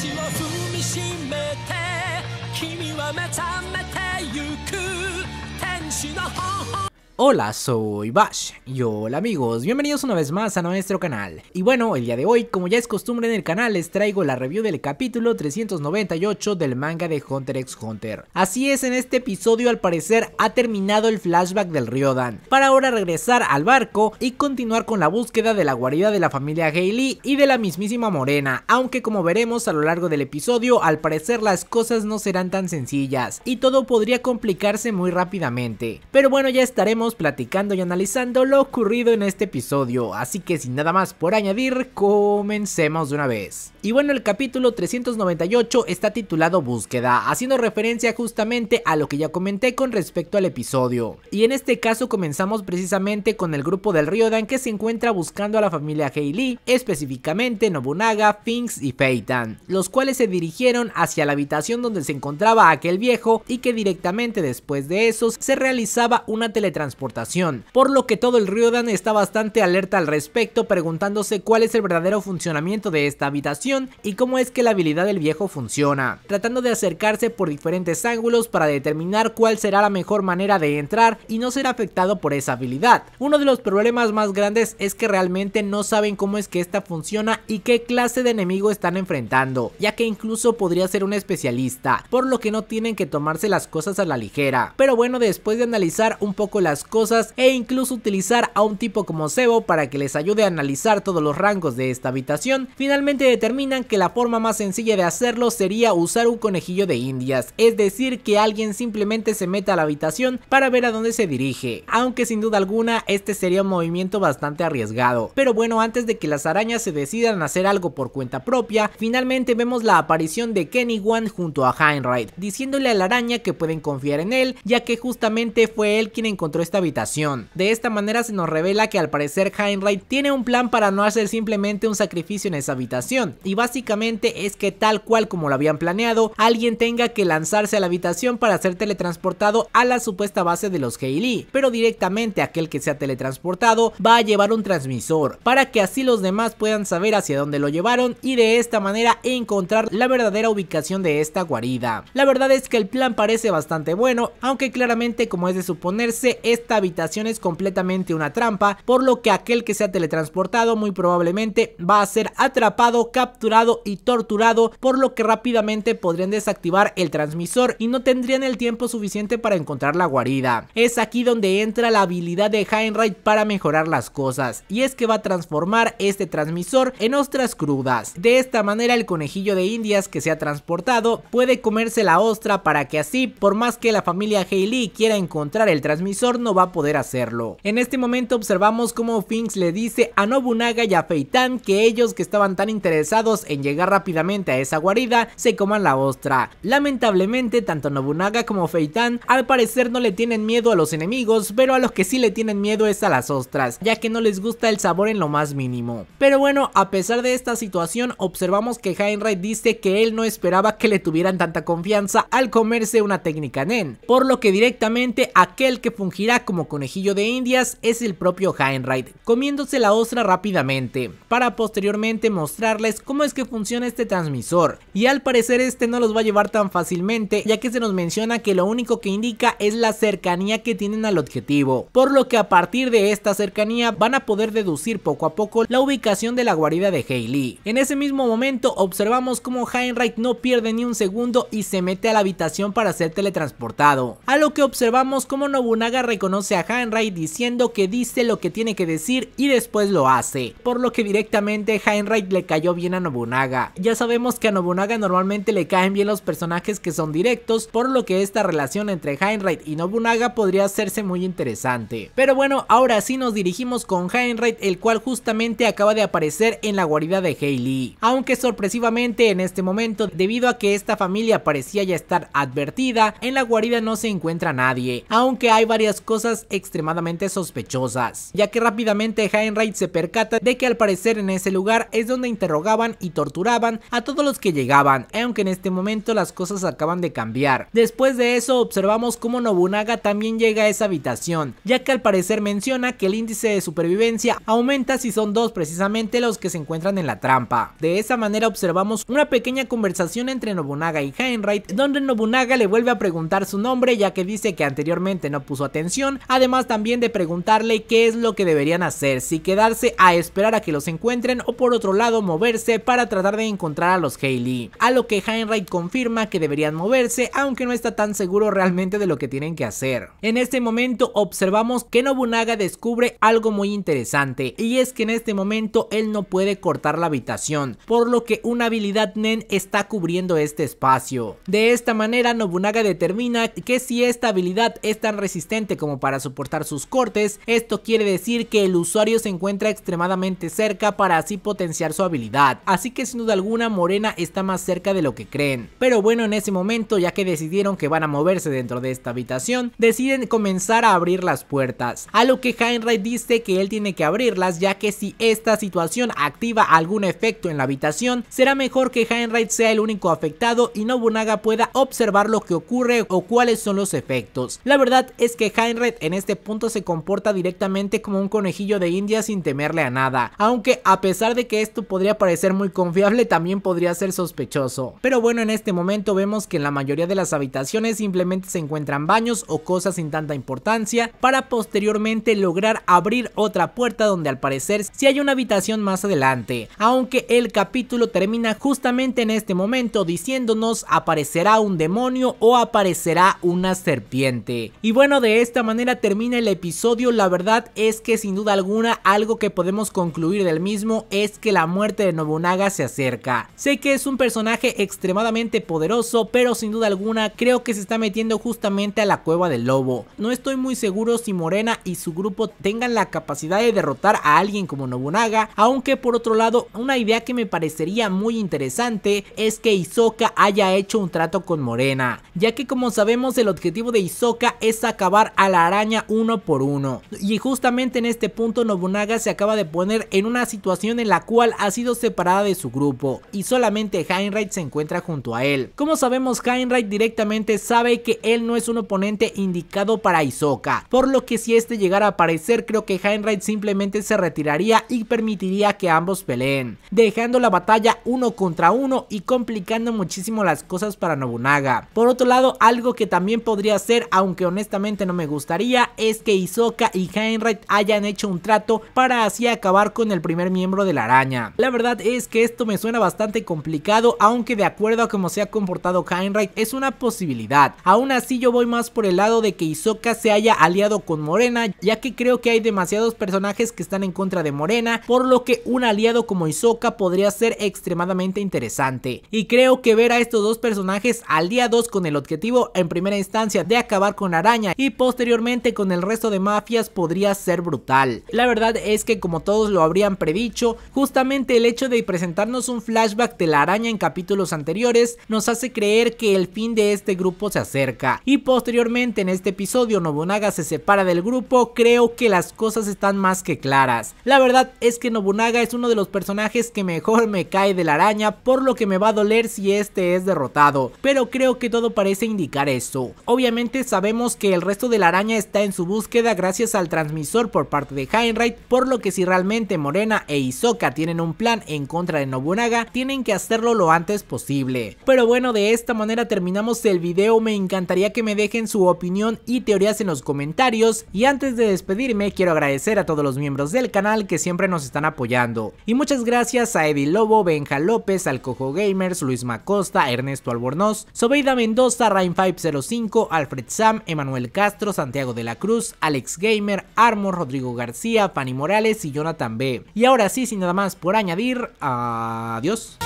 地を踏みしめて君は目覚めてゆく天使の微笑 Hola, soy Bash y hola amigos, bienvenidos una vez más a nuestro canal. Y bueno, el día de hoy, como ya es costumbre en el canal, les traigo la review del capítulo 398 del manga de Hunter x Hunter. Así es, en este episodio al parecer ha terminado el flashback del Ryodan, para ahora regresar al barco y continuar con la búsqueda de la guarida de la familia Hailey y de la mismísima Morena, aunque como veremos a lo largo del episodio, al parecer las cosas no serán tan sencillas y todo podría complicarse muy rápidamente. Pero bueno, ya estaremos platicando y analizando lo ocurrido en este episodio, así que sin nada más por añadir, comencemos de una vez. Y bueno, el capítulo 398 está titulado Búsqueda, haciendo referencia justamente a lo que ya comenté con respecto al episodio. Y en este caso comenzamos precisamente con el grupo del Ryodan que se encuentra buscando a la familia Hayley, específicamente Nobunaga, Finks y Feitan, los cuales se dirigieron hacia la habitación donde se encontraba aquel viejo y que directamente después de Esos se realizaba una teletransportación por lo que todo el Ryodan está bastante alerta al respecto preguntándose cuál es el verdadero funcionamiento de esta habitación y cómo es que la habilidad del viejo funciona, tratando de acercarse por diferentes ángulos para determinar cuál será la mejor manera de entrar y no ser afectado por esa habilidad. Uno de los problemas más grandes es que realmente no saben cómo es que esta funciona y qué clase de enemigo están enfrentando, ya que incluso podría ser un especialista, por lo que no tienen que tomarse las cosas a la ligera. Pero bueno, después de analizar un poco las cosas e incluso utilizar a un tipo como cebo para que les ayude a analizar todos los rangos de esta habitación, finalmente determinan que la forma más sencilla de hacerlo sería usar un conejillo de indias, es decir que alguien simplemente se meta a la habitación para ver a dónde se dirige, aunque sin duda alguna este sería un movimiento bastante arriesgado. Pero bueno, antes de que las arañas se decidan a hacer algo por cuenta propia, finalmente vemos la aparición de Kenny Wan junto a Heinrich, diciéndole a la araña que pueden confiar en él, ya que justamente fue él quien encontró esta habitación. De esta manera se nos revela que al parecer Heinrich tiene un plan para no hacer simplemente un sacrificio en esa habitación y básicamente es que tal cual como lo habían planeado, alguien tenga que lanzarse a la habitación para ser teletransportado a la supuesta base de los Heili, pero directamente aquel que sea teletransportado va a llevar un transmisor para que así los demás puedan saber hacia dónde lo llevaron y de esta manera encontrar la verdadera ubicación de esta guarida. La verdad es que el plan parece bastante bueno, aunque claramente como es de suponerse, este esta habitación es completamente una trampa, por lo que aquel que se ha teletransportado muy probablemente va a ser atrapado, capturado y torturado, por lo que rápidamente podrían desactivar el transmisor y no tendrían el tiempo suficiente para encontrar la guarida. Es aquí donde entra la habilidad de Heinrich para mejorar las cosas, y es que va a transformar este transmisor en ostras crudas. De esta manera el conejillo de indias que se ha transportado puede comerse la ostra para que así, por más que la familia Heili quiera encontrar el transmisor, no va a poder hacerlo. En este momento observamos cómo Finks le dice a Nobunaga y a Feitan que ellos que estaban tan interesados en llegar rápidamente a esa guarida se coman la ostra. Lamentablemente tanto Nobunaga como Feitan al parecer no le tienen miedo a los enemigos pero a los que sí le tienen miedo es a las ostras ya que no les gusta el sabor en lo más mínimo. Pero bueno a pesar de esta situación observamos que Heinrich dice que él no esperaba que le tuvieran tanta confianza al comerse una técnica Nen por lo que directamente aquel que fungirá como conejillo de indias es el propio Heinrich, comiéndose la ostra rápidamente, para posteriormente mostrarles cómo es que funciona este transmisor, y al parecer este no los va a llevar tan fácilmente ya que se nos menciona que lo único que indica es la cercanía que tienen al objetivo, por lo que a partir de esta cercanía van a poder deducir poco a poco la ubicación de la guarida de Hayley En ese mismo momento observamos cómo Heinrich no pierde ni un segundo y se mete a la habitación para ser teletransportado, a lo que observamos cómo Nobunaga reconoce conoce a Heinrich diciendo que dice lo que tiene que decir y después lo hace, por lo que directamente Heinrich le cayó bien a Nobunaga. Ya sabemos que a Nobunaga normalmente le caen bien los personajes que son directos, por lo que esta relación entre Heinrich y Nobunaga podría hacerse muy interesante. Pero bueno, ahora sí nos dirigimos con Heinrich, el cual justamente acaba de aparecer en la guarida de Hailey. Aunque sorpresivamente en este momento, debido a que esta familia parecía ya estar advertida, en la guarida no se encuentra nadie, aunque hay varias cosas extremadamente sospechosas, ya que rápidamente Heinrich se percata de que al parecer en ese lugar es donde interrogaban y torturaban a todos los que llegaban, aunque en este momento las cosas acaban de cambiar. Después de eso observamos cómo Nobunaga también llega a esa habitación, ya que al parecer menciona que el índice de supervivencia aumenta si son dos precisamente los que se encuentran en la trampa. De esa manera observamos una pequeña conversación entre Nobunaga y Heinrich, donde Nobunaga le vuelve a preguntar su nombre ya que dice que anteriormente no puso atención además también de preguntarle qué es lo que deberían hacer, si quedarse a esperar a que los encuentren o por otro lado moverse para tratar de encontrar a los Hailey, a lo que Heinrich confirma que deberían moverse, aunque no está tan seguro realmente de lo que tienen que hacer. En este momento observamos que Nobunaga descubre algo muy interesante, y es que en este momento él no puede cortar la habitación, por lo que una habilidad Nen está cubriendo este espacio. De esta manera Nobunaga determina que si esta habilidad es tan resistente como para soportar sus cortes, esto quiere decir que el usuario se encuentra extremadamente cerca para así potenciar su habilidad, así que sin duda alguna Morena está más cerca de lo que creen. Pero bueno, en ese momento, ya que decidieron que van a moverse dentro de esta habitación, deciden comenzar a abrir las puertas, a lo que Heinrich dice que él tiene que abrirlas ya que si esta situación activa algún efecto en la habitación, será mejor que Heinrich sea el único afectado y Nobunaga pueda observar lo que ocurre o cuáles son los efectos. La verdad es que Heinrich en este punto se comporta directamente como un conejillo de India sin temerle a nada, aunque a pesar de que esto podría parecer muy confiable también podría ser sospechoso. Pero bueno, en este momento vemos que en la mayoría de las habitaciones simplemente se encuentran baños o cosas sin tanta importancia para posteriormente lograr abrir otra puerta donde al parecer si hay una habitación más adelante, aunque el capítulo termina justamente en este momento diciéndonos aparecerá un demonio o aparecerá una serpiente. Y bueno, de esta manera termina el episodio, la verdad es que sin duda alguna algo que podemos concluir del mismo es que la muerte de Nobunaga se acerca. Sé que es un personaje extremadamente poderoso, pero sin duda alguna creo que se está metiendo justamente a la cueva del lobo. No estoy muy seguro si Morena y su grupo tengan la capacidad de derrotar a alguien como Nobunaga, aunque por otro lado una idea que me parecería muy interesante es que Hisoka haya hecho un trato con Morena, ya que como sabemos el objetivo de Hisoka es acabar a la araña uno por uno. Y justamente en este punto Nobunaga se acaba de poner en una situación en la cual ha sido separada de su grupo y solamente Heinrich se encuentra junto a él. Como sabemos Heinrich directamente sabe que él no es un oponente indicado para Isoka, por lo que si este llegara a aparecer creo que Heinrich simplemente se retiraría y permitiría que ambos peleen, dejando la batalla uno contra uno y complicando muchísimo las cosas para Nobunaga. Por otro lado algo que también podría ser, aunque honestamente no me gusta es que Hisoka y Heinrich hayan hecho un trato para así acabar con el primer miembro de la araña. La verdad es que esto me suena bastante complicado, aunque de acuerdo a cómo se ha comportado Heinrich es una posibilidad. Aún así yo voy más por el lado de que Hisoka se haya aliado con Morena, ya que creo que hay demasiados personajes que están en contra de Morena, por lo que un aliado como Hisoka podría ser extremadamente interesante. Y creo que ver a estos dos personajes aliados con el objetivo en primera instancia de acabar con la araña y posteriormente con el resto de mafias podría ser brutal. La verdad es que como todos lo habrían predicho, justamente el hecho de presentarnos un flashback de la araña en capítulos anteriores nos hace creer que el fin de este grupo se acerca. Y posteriormente en este episodio Nobunaga se separa del grupo, creo que las cosas están más que claras. La verdad es que Nobunaga es uno de los personajes que mejor me cae de la araña, por lo que me va a doler si este es derrotado, pero creo que todo parece indicar eso. Obviamente sabemos que el resto de la araña está en su búsqueda gracias al transmisor por parte de Heinrich, por lo que si realmente Morena e Isoka tienen un plan en contra de Nobunaga, tienen que hacerlo lo antes posible. Pero bueno, de esta manera terminamos el video, me encantaría que me dejen su opinión y teorías en los comentarios, y antes de despedirme quiero agradecer a todos los miembros del canal que siempre nos están apoyando. Y muchas gracias a Eddie Lobo, Benja López, Alcojo Gamers, Luis Macosta, Ernesto Albornoz, Sobeida Mendoza, Rain505, Alfred Sam, Emanuel Castro, Santiago Santiago de la Cruz, Alex Gamer, Armo, Rodrigo García, Fanny Morales y Jonathan B. Y ahora sí, sin nada más por añadir, adiós.